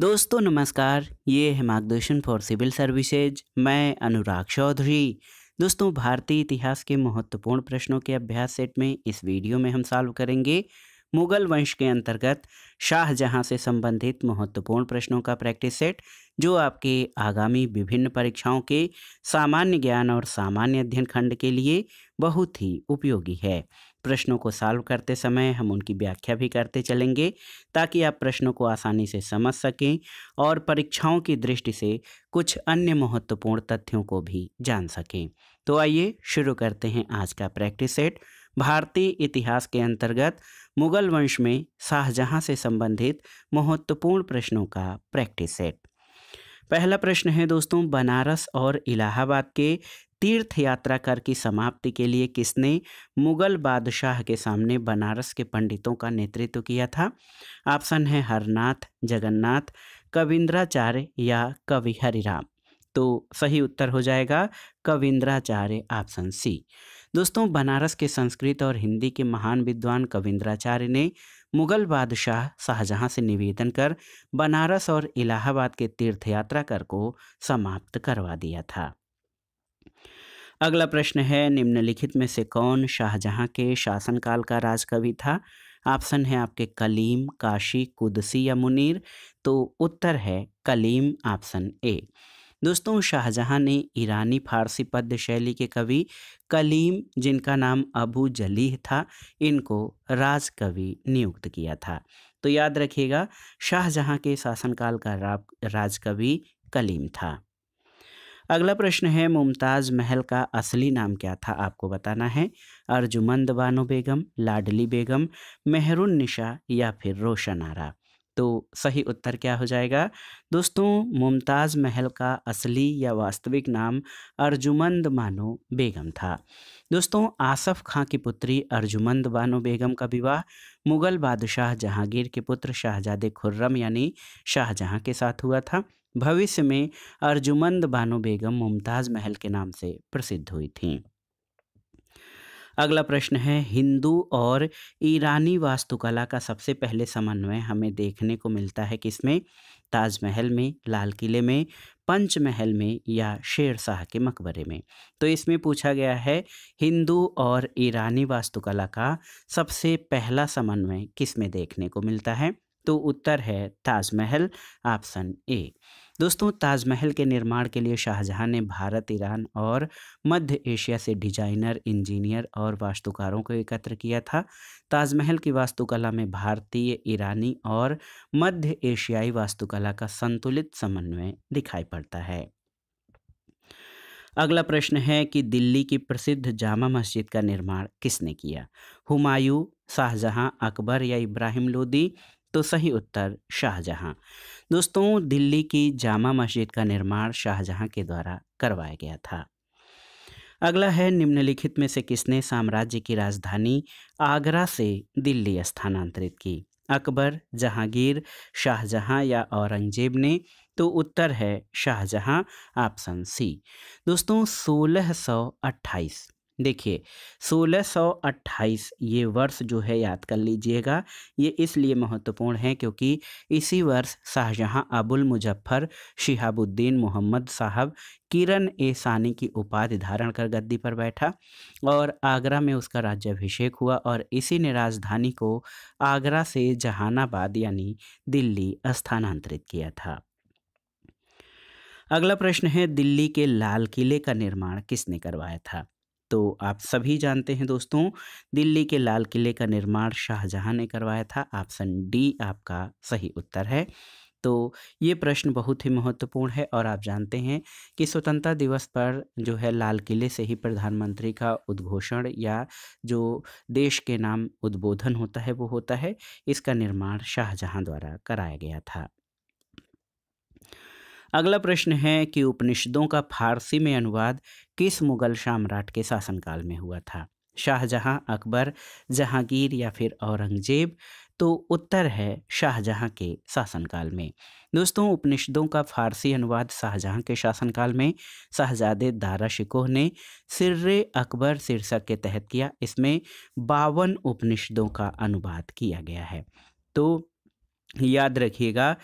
दोस्तों नमस्कार ये है मार्गदर्शन फॉर सिविल सर्विसेज मैं अनुराग चौधरी दोस्तों भारतीय इतिहास के महत्वपूर्ण प्रश्नों के अभ्यास सेट में इस वीडियो में हम सॉल्व करेंगे मुगल वंश के अंतर्गत शाहजहां से संबंधित महत्वपूर्ण प्रश्नों का प्रैक्टिस सेट जो आपके आगामी विभिन्न परीक्षाओं के सामान्य ज्ञान और सामान्य अध्ययन खंड के लिए बहुत ही उपयोगी है प्रश्नों को सॉल्व करते समय हम उनकी व्याख्या भी करते चलेंगे ताकि आप प्रश्नों को आसानी से समझ सकें और परीक्षाओं की दृष्टि से कुछ अन्य महत्वपूर्ण तथ्यों को भी जान सकें तो आइए शुरू करते हैं आज का प्रैक्टिस सेट भारतीय इतिहास के अंतर्गत मुगल वंश में शाहजहां से संबंधित महत्वपूर्ण प्रश्नों का प्रैक्टिस सेट पहला प्रश्न है दोस्तों बनारस और इलाहाबाद के तीर्थ यात्रा कर की समाप्ति के लिए किसने मुगल बादशाह के सामने बनारस के पंडितों का नेतृत्व किया था ऑप्शन है हरनाथ जगन्नाथ कविंद्राचार्य या कवि हरिराम तो सही उत्तर हो जाएगा कविंद्राचार्य ऑप्शन सी दोस्तों बनारस के संस्कृत और हिंदी के महान विद्वान कविंद्राचार्य ने मुगल बादशाह शाहजहां से निवेदन कर बनारस और इलाहाबाद के तीर्थ यात्रा कर को समाप्त करवा दिया था अगला प्रश्न है निम्नलिखित में से कौन शाहजहां के शासनकाल का राजकवि था ऑप्शन है आपके कलीम काशी कुदसी या मुनीर तो उत्तर है कलीम ऑप्शन ए दोस्तों शाहजहां ने ईरानी फारसी पद्य शैली के कवि कलीम जिनका नाम अबू जलीह था इनको राजकवि नियुक्त किया था तो याद रखिएगा शाहजहां के शासनकाल का राजकवि कलीम था अगला प्रश्न है मुमताज़ महल का असली नाम क्या था आपको बताना है अर्जुमंद बानो बेगम लाडली बेगम मेहरुन निशा या फिर रोशन आरा तो सही उत्तर क्या हो जाएगा दोस्तों मुमताज़ महल का असली या वास्तविक नाम अर्जुमंद मानो बेगम था दोस्तों आसफ़ खां की पुत्री अर्जुमंद बानो बेगम का विवाह मुग़ल बादशाह जहांगीर के पुत्र शाहजादे खुर्रम यानी शाहजहां के साथ हुआ था भविष्य में अर्जुमंद बानो बेगम मुमताज़ महल के नाम से प्रसिद्ध हुई थी अगला प्रश्न है हिंदू और ईरानी वास्तुकला का सबसे पहले समन्वय हमें देखने को मिलता है किसमें ताजमहल में लाल किले में पंचमहल में या शेर शाह के मकबरे में तो इसमें पूछा गया है हिंदू और ईरानी वास्तुकला का सबसे पहला समन्वय किस में देखने को मिलता है तो उत्तर है ताजमहल ऑप्शन ए दोस्तों ताजमहल के निर्माण के लिए शाहजहां ने भारत ईरान और मध्य एशिया से डिजाइनर इंजीनियर और वास्तुकारों को एकत्र किया था ताजमहल की वास्तुकला में भारतीय ईरानी और मध्य एशियाई वास्तुकला का संतुलित समन्वय दिखाई पड़ता है अगला प्रश्न है कि दिल्ली की प्रसिद्ध जामा मस्जिद का निर्माण किसने किया हुमायूं शाहजहां अकबर या इब्राहिम लोदी तो सही उत्तर शाहजहां दोस्तों दिल्ली की जामा मस्जिद का निर्माण शाहजहां के द्वारा करवाया गया था अगला है निम्नलिखित में से किसने साम्राज्य की राजधानी आगरा से दिल्ली स्थानांतरित की अकबर जहांगीर शाहजहां या औरंगजेब ने तो उत्तर है शाहजहां ऑप्शन सी दोस्तों सोलह सौ अट्ठाईस देखिए 1628 ये वर्ष जो है याद कर लीजिएगा ये इसलिए महत्वपूर्ण है क्योंकि इसी वर्ष शाहजहाँ अबुल मुजफ्फर शिहाबुद्दीन मोहम्मद साहब किरण ए सानी की उपाधि धारण कर गद्दी पर बैठा और आगरा में उसका राज्याभिषेक हुआ और इसी ने राजधानी को आगरा से जहानाबाद यानी दिल्ली स्थानांतरित किया था अगला प्रश्न है दिल्ली के लाल किले का निर्माण किसने करवाया था तो आप सभी जानते हैं दोस्तों दिल्ली के लाल किले का निर्माण शाहजहां ने करवाया था ऑप्शन डी आपका सही उत्तर है तो ये प्रश्न बहुत ही महत्वपूर्ण है और आप जानते हैं कि स्वतंत्रता दिवस पर जो है लाल किले से ही प्रधानमंत्री का उद्घोषण या जो देश के नाम उद्बोधन होता है वो होता है इसका निर्माण शाहजहां द्वारा कराया गया था अगला प्रश्न है कि उपनिषदों का फारसी में अनुवाद किस मुगल सम्राट के शासनकाल में हुआ था शाहजहां अकबर जहांगीर या फिर औरंगजेब तो उत्तर है शाहजहां के शासनकाल में दोस्तों उपनिषदों का फारसी अनुवाद शाहजहां के शासनकाल में शाहजादे दारा शिकोह ने सिर्र अकबर शीर्षक के तहत किया इसमें बावन उपनिषदों का अनुवाद किया गया है तो याद रखिएगा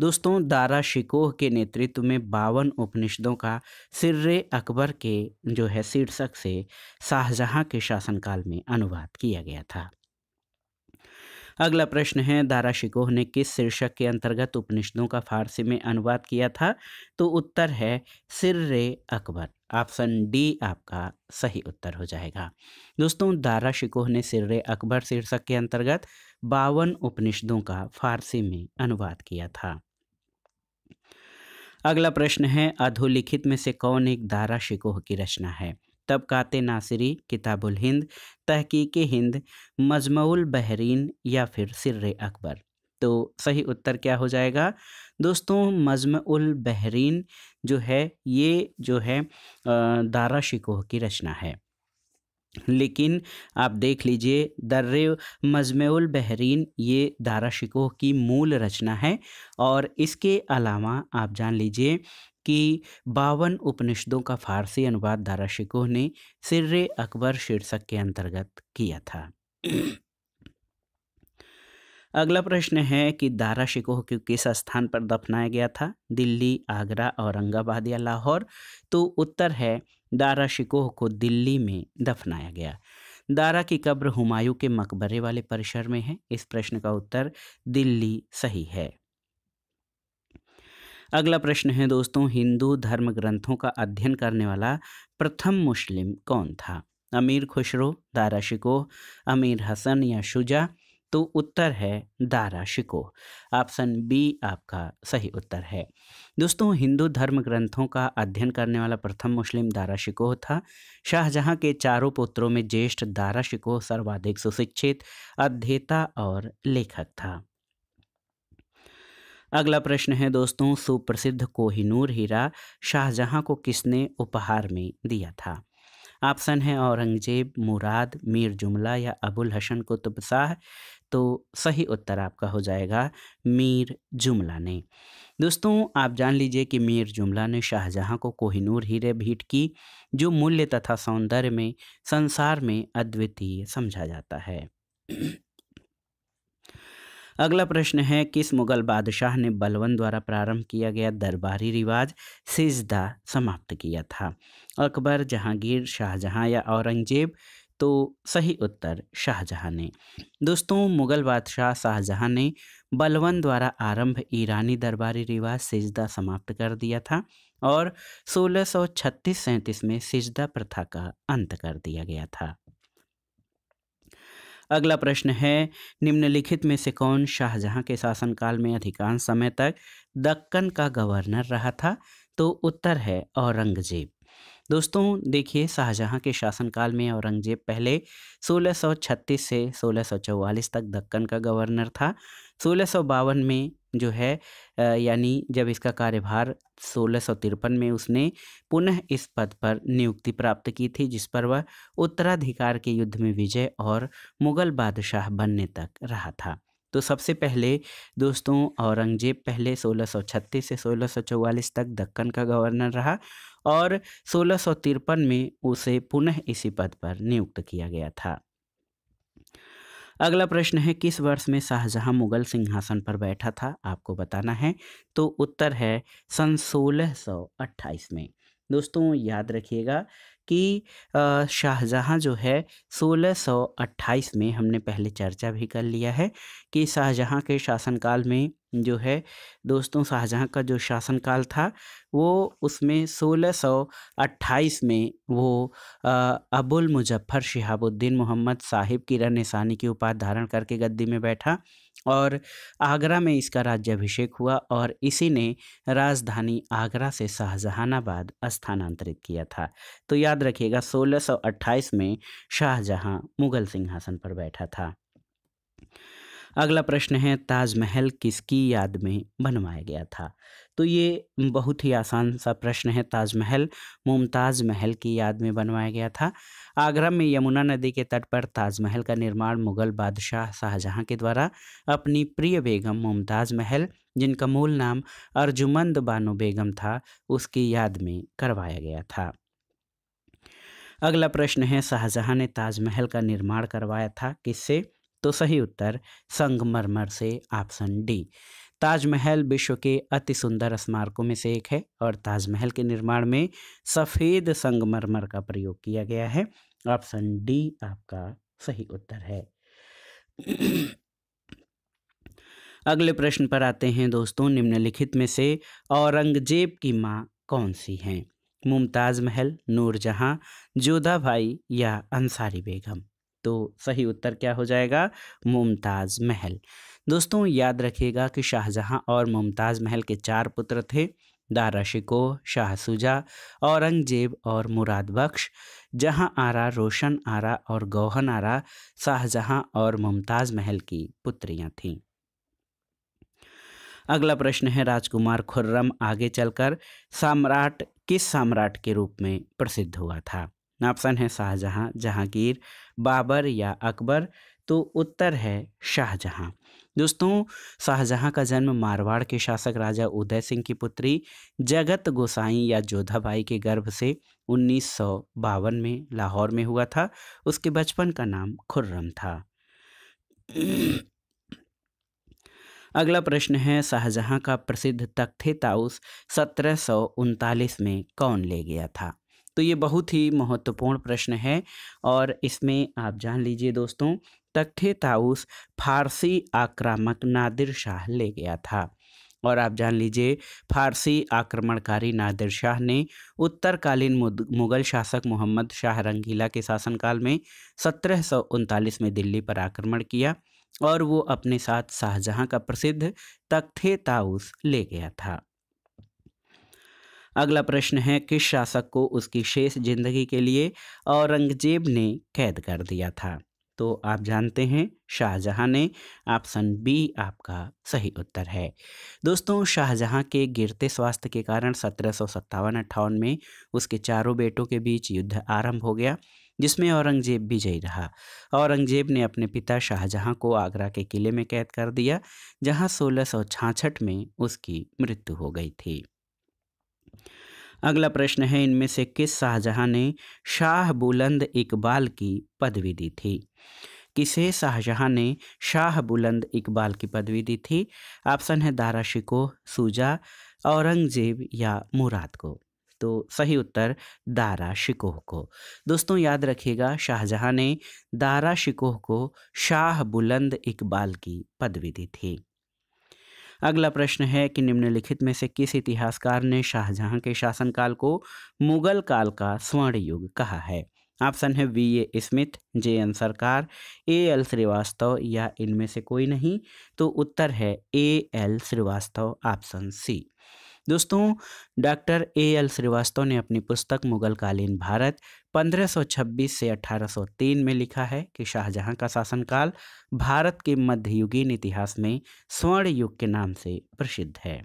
दोस्तों दारा शिकोह के नेतृत्व में बावन उपनिषदों का सिर्रे अकबर के जो है शीर्षक से शाहजहाँ के शासनकाल में अनुवाद किया गया था अगला प्रश्न है दारा शिकोह ने किस शीर्षक के अंतर्गत उपनिषदों का फारसी में अनुवाद किया था तो उत्तर है सिर रे अकबर ऑप्शन डी आपका सही उत्तर हो जाएगा दोस्तों दारा शिकोह ने सिर रे अकबर शीर्षक के अंतर्गत बावन उपनिषदों का फारसी में अनुवाद किया था अगला प्रश्न है अधोलिखित में से कौन एक दारा शिकोह की रचना है तबक़ात नासरी किताबुल हिंद तहकीक हिंद मजमूल बहरीन या फिर सिर अकबर तो सही उत्तर क्या हो जाएगा दोस्तों मजमूल बहरीन जो है ये जो है दारा शिकोह की रचना है लेकिन आप देख लीजिए दर्र मजमउल बहरीन ये दारा शिकोह की मूल रचना है और इसके अलावा आप जान लीजिए कि बावन उपनिषदों का फारसी अनुवाद दारा शिकोह ने सिर्र अकबर शीर्षक के अंतर्गत किया था अगला प्रश्न है कि दारा शिकोह को किस स्थान पर दफनाया गया था दिल्ली आगरा औरंगाबाद या लाहौर तो उत्तर है दारा शिकोह को दिल्ली में दफनाया गया दारा की कब्र हुमायूं के मकबरे वाले परिसर में है इस प्रश्न का उत्तर दिल्ली सही है अगला प्रश्न है दोस्तों हिंदू धर्म ग्रंथों का अध्ययन करने वाला प्रथम मुस्लिम कौन था अमीर खुशरो दारा शिकोह अमीर हसन या शुजा तो उत्तर है दारा शिको ऑप्शन बी आपका सही उत्तर है दोस्तों हिंदू धर्म ग्रंथों का अध्ययन करने वाला प्रथम मुस्लिम दारा शिकोह था शाहजहां के चारों पुत्रों में ज्येष्ठ दारा शिकोह सर्वाधिक सुशिक्षित अध्येता और लेखक था अगला प्रश्न है दोस्तों सुप्रसिद्ध कोहिनूर हीरा शाहजहां को किसने उपहार में दिया था ऑप्शन है औरंगजेब मुराद मीर जुमला या अबुल हसन कुतुब शाह तो सही उत्तर आपका हो जाएगा मीर जुमला ने दोस्तों आप जान लीजिए कि मीर जुमला ने शाहजहाँ को कोहिनूर हीरे भेंट की जो मूल्य तथा सौंदर्य में संसार में अद्वितीय समझा जाता है अगला प्रश्न है किस मुगल बादशाह ने बलवन द्वारा प्रारंभ किया गया दरबारी रिवाज सिजदा समाप्त किया था अकबर जहांगीर शाहजहां या औरंगजेब तो सही उत्तर शाहजहां ने दोस्तों मुग़ल बादशाह शाहजहां ने बलवन द्वारा आरंभ ईरानी दरबारी रिवाज सिजदा समाप्त कर दिया था और सोलह सौ छत्तीस में सिजदा प्रथा का अंत कर दिया गया था अगला प्रश्न है निम्नलिखित में से कौन शाहजहां के शासनकाल में अधिकांश समय तक दक्कन का गवर्नर रहा था तो उत्तर है औरंगजेब दोस्तों देखिए शाहजहाँ के शासनकाल में औरंगजेब पहले 1636 से 1644 तक दक्कन का गवर्नर था सोलह में जो है यानी जब इसका कार्यभार सोलह में उसने पुनः इस पद पर नियुक्ति प्राप्त की थी जिस पर वह उत्तराधिकार के युद्ध में विजय और मुगल बादशाह बनने तक रहा था तो सबसे पहले दोस्तों औरंगजेब पहले 1636 से 1644 तक दक्कन का गवर्नर रहा और सोलह में उसे पुनः इसी पद पर नियुक्त किया गया था अगला प्रश्न है किस वर्ष में शाहजहां मुगल सिंहासन पर बैठा था आपको बताना है तो उत्तर है सन 1628 में दोस्तों याद रखिएगा कि शाहजहां जो है 1628 में हमने पहले चर्चा भी कर लिया है कि शाहजहां के शासनकाल में जो है दोस्तों शाहजहाँ का जो शासनकाल था वो उसमें 1628 में वो अबुल मुजफ्फ़र शिहाबुद्दीन मोहम्मद साहिब की रन निशानी की उपाधि धारण करके गद्दी में बैठा और आगरा में इसका राज्याभिषेक हुआ और इसी ने राजधानी आगरा से शाहजहानाबाद स्थानांतरित किया था तो याद रखिएगा 1628 में शाहजहाँ मुगल सिंहासन पर बैठा था अगला प्रश्न है ताजमहल किसकी याद में बनवाया गया था तो ये बहुत ही आसान सा प्रश्न है ताजमहल मुमताज़ महल की याद में बनवाया गया था आगरा में यमुना नदी के तट पर ताजमहल का निर्माण मुगल बादशाह शाहजहां के द्वारा अपनी प्रिय बेगम मुमताज़ महल जिनका मूल नाम अर्जुमंद बानो बेगम था उसकी याद में करवाया गया था अगला प्रश्न है शाहजहां ने ताजमहल का निर्माण करवाया था किससे तो सही उत्तर संगमरमर से ऑप्शन डी ताजमहल विश्व के अति सुंदर स्मारकों में से एक है और ताजमहल के निर्माण में सफ़ेद संगमरमर का प्रयोग किया गया है ऑप्शन डी आपका सही उत्तर है अगले प्रश्न पर आते हैं दोस्तों निम्नलिखित में से औरंगजेब की माँ कौन सी हैं मुमताज़ महल नूरजहाँ भाई या अंसारी बेगम तो सही उत्तर क्या हो जाएगा मुमताज़ महल दोस्तों याद रखिएगा कि शाहजहां और मुमताज़ महल के चार पुत्र थे दारा शिकोह शाह सुजा औरंगजेब और मुराद बख्श जहां आरा रोशन आरा और गौहन आरा शाहजहां और मुमताज़ महल की पुत्रियां थीं अगला प्रश्न है राजकुमार खुर्रम आगे चलकर सम्राट किस सम्राट के रूप में प्रसिद्ध हुआ था ऑप्शन है शाहजहाँ जहांगीर बाबर या अकबर तो उत्तर है शाहजहाँ दोस्तों शाहजहाँ का जन्म मारवाड़ के शासक राजा उदय सिंह की पुत्री जगत गोसाई या जोधाबाई के गर्भ से उन्नीस में लाहौर में हुआ था उसके बचपन का नाम खुर्रम था अगला प्रश्न है शाहजहाँ का प्रसिद्ध तख्ते ताउस सत्रह में कौन ले गया था तो ये बहुत ही महत्वपूर्ण प्रश्न है और इसमें आप जान लीजिए दोस्तों तख्ते ताउस फारसी आक्रामक नादिर शाह ले गया था और आप जान लीजिए फारसी आक्रमणकारी नादिर शाह ने उत्तरकालीन मुगल शासक मोहम्मद शाह रंगीला के शासनकाल में सत्रह में दिल्ली पर आक्रमण किया और वो अपने साथ शाहजहाँ का प्रसिद्ध तख्ते ताउस ले गया था अगला प्रश्न है किस शासक को उसकी शेष जिंदगी के लिए औरंगजेब ने कैद कर दिया था तो आप जानते हैं शाहजहां ने ऑप्शन बी आपका सही उत्तर है दोस्तों शाहजहां के गिरते स्वास्थ्य के कारण सत्रह सौ सत्तावन अट्ठावन में उसके चारों बेटों के बीच युद्ध आरंभ हो गया जिसमें औरंगजेब विजयी रहा औरंगजेब ने अपने पिता शाहजहां को आगरा के किले में कैद कर दिया जहां सोलह में उसकी मृत्यु हो गई थी अगला प्रश्न है इनमें से किस शाहजहां ने शाह बुलंद इकबाल की पदवी दी थी किसे शाहजहाँ ने शाह बुलंद इकबाल की पदवी दी थी ऑप्शन है दारा शिकोह सूजा औरंगजेब या मुराद को तो सही उत्तर दारा शिकोह को दोस्तों याद रखिएगा शाहजहाँ ने दारा शिकोह को शाह बुलंद इकबाल की पदवी दी थी अगला प्रश्न है कि निम्नलिखित में से किस इतिहासकार ने शाहजहां के शासनकाल को मुगल काल का स्वर्ण युग कहा है ऑप्शन है V A Smith J N Sarkar A L Srivastava या इनमें से कोई नहीं तो उत्तर है A L Srivastava option C दोस्तों डॉक्टर ए एल श्रीवास्तव ने अपनी पुस्तक मुगल कालीन भारत 1526 से 1803 में लिखा है कि शाहजहां का शासनकाल भारत के मध्ययुगीन इतिहास में स्वर्ण युग के नाम से प्रसिद्ध है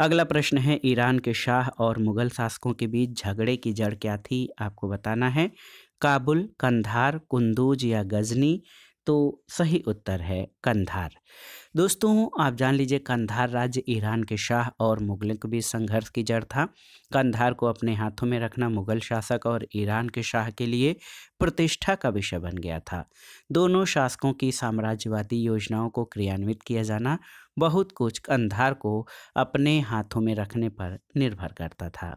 अगला प्रश्न है ईरान के शाह और मुगल शासकों के बीच झगड़े की जड़ क्या थी आपको बताना है काबुल कंधार कुंदूज या गजनी तो सही उत्तर है कंधार दोस्तों आप जान लीजिए कंधार राज्य ईरान के शाह और मुगलों के बीच संघर्ष की जड़ था कंधार को अपने हाथों में रखना मुगल शासक और ईरान के शाह के लिए प्रतिष्ठा का विषय बन गया था दोनों शासकों की साम्राज्यवादी योजनाओं को क्रियान्वित किया जाना बहुत कुछ कंधार को अपने हाथों में रखने पर निर्भर करता था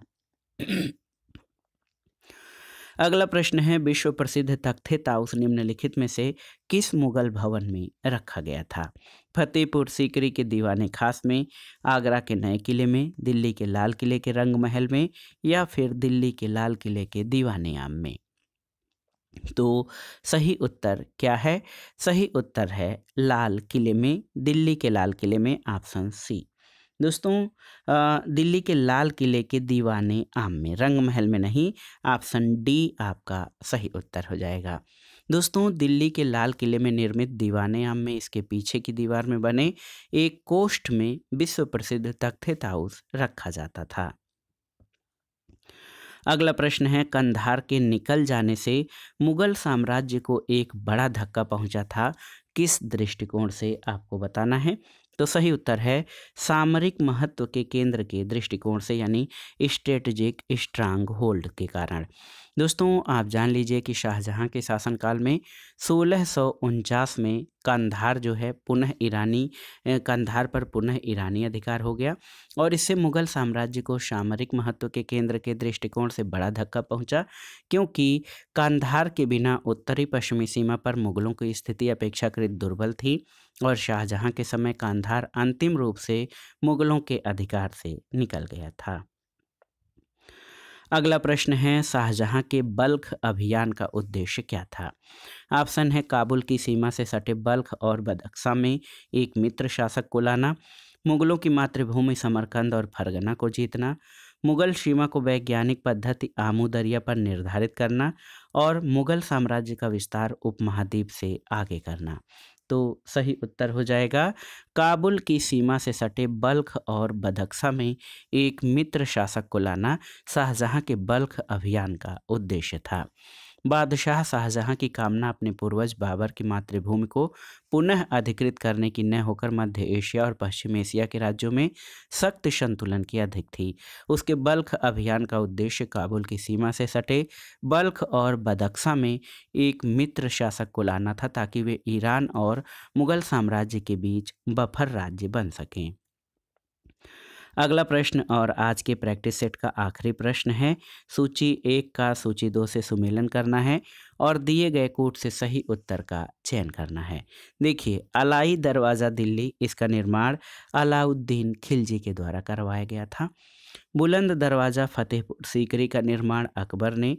अगला प्रश्न है विश्व प्रसिद्ध तख्त ताउस निम्नलिखित में से किस मुगल भवन में रखा गया था फतेहपुर सीकरी के दीवाने खास में आगरा के नए किले में दिल्ली के लाल किले के रंग महल में या फिर दिल्ली के लाल किले के दीवाने आम में तो सही उत्तर क्या है सही उत्तर है लाल किले में दिल्ली के लाल किले में ऑप्शन सी दोस्तों दिल्ली के लाल किले के दीवाने आम में रंग महल में नहीं ऑप्शन डी आपका सही उत्तर हो जाएगा दोस्तों दिल्ली के लाल किले में निर्मित दीवाने आम में इसके पीछे की दीवार में बने एक कोष्ठ में विश्व प्रसिद्ध तख्ते ताउस रखा जाता था अगला प्रश्न है कंधार के निकल जाने से मुगल साम्राज्य को एक बड़ा धक्का पहुंचा था किस दृष्टिकोण से आपको बताना है तो सही उत्तर है सामरिक महत्व के केंद्र के दृष्टिकोण से यानी स्ट्रेटजिक स्ट्रांग होल्ड के कारण दोस्तों आप जान लीजिए कि शाहजहां के शासनकाल में सोलह में कंधार जो है पुनः ईरानी कंधार पर पुनः ईरानी अधिकार हो गया और इससे मुगल साम्राज्य को सामरिक महत्व के केंद्र के दृष्टिकोण से बड़ा धक्का पहुंचा क्योंकि कंधार के बिना उत्तरी पश्चिमी सीमा पर मुगलों की स्थिति अपेक्षाकृत दुर्बल थी और शाहजहां के समय कांधार अंतिम रूप से मुगलों के अधिकार से निकल गया था अगला प्रश्न है शाहजहां के बल्ख अभियान का उद्देश्य क्या था ऑप्शन है काबुल की सीमा से सटे बल्ख और बदक्सा में एक मित्र शासक को लाना मुगलों की मातृभूमि समरकंद और फरगना को जीतना मुगल सीमा को वैज्ञानिक पद्धति आमोदरिया पर निर्धारित करना और मुगल साम्राज्य का विस्तार उपमहाद्वीप से आगे करना तो सही उत्तर हो जाएगा काबुल की सीमा से सटे बल्ख और बदक्सा में एक मित्र शासक को लाना शाहजहाँ के बल्ख अभियान का उद्देश्य था बादशाह शाहजहां की कामना अपने पूर्वज बाबर की मातृभूमि को पुनः अधिकृत करने की न होकर मध्य एशिया और पश्चिम एशिया के राज्यों में सख्त संतुलन की अधिक थी उसके बल्ख अभियान का उद्देश्य काबुल की सीमा से सटे बल्ख और बदक्सा में एक मित्र शासक को लाना था ताकि वे ईरान और मुगल साम्राज्य के बीच बफर राज्य बन सकें अगला प्रश्न और आज के प्रैक्टिस सेट का आखिरी प्रश्न है सूची एक का सूची दो से सुमेलन करना है और दिए गए कोट से सही उत्तर का चयन करना है देखिए अलाई दरवाज़ा दिल्ली इसका निर्माण अलाउद्दीन खिलजी के द्वारा करवाया गया था बुलंद दरवाज़ा फतेहपुर सीकरी का निर्माण अकबर ने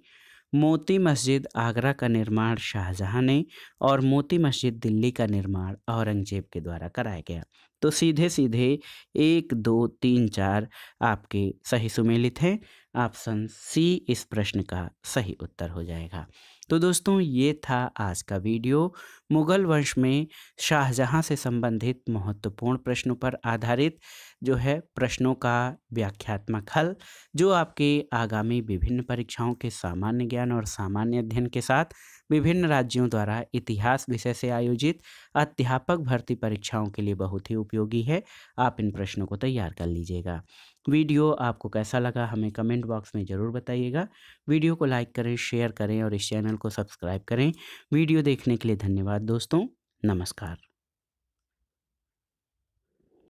मोती मस्जिद आगरा का निर्माण शाहजहां ने और मोती मस्जिद दिल्ली का निर्माण औरंगजेब के द्वारा कराया गया तो सीधे सीधे एक दो तीन चार आपके सही सुमेलित हैं ऑप्शन सी इस प्रश्न का सही उत्तर हो जाएगा तो दोस्तों ये था आज का वीडियो मुग़ल वंश में शाहजहां से संबंधित महत्वपूर्ण प्रश्नों पर आधारित जो है प्रश्नों का व्याख्यात्मक हल जो आपके आगामी विभिन्न परीक्षाओं के सामान्य ज्ञान और सामान्य अध्ययन के साथ विभिन्न राज्यों द्वारा इतिहास विषय से आयोजित अध्यापक भर्ती परीक्षाओं के लिए बहुत ही उपयोगी है आप इन प्रश्नों को तैयार कर लीजिएगा वीडियो आपको कैसा लगा हमें कमेंट बॉक्स में ज़रूर बताइएगा वीडियो को लाइक करें शेयर करें और इस चैनल को सब्सक्राइब करें वीडियो देखने के लिए धन्यवाद दोस्तों नमस्कार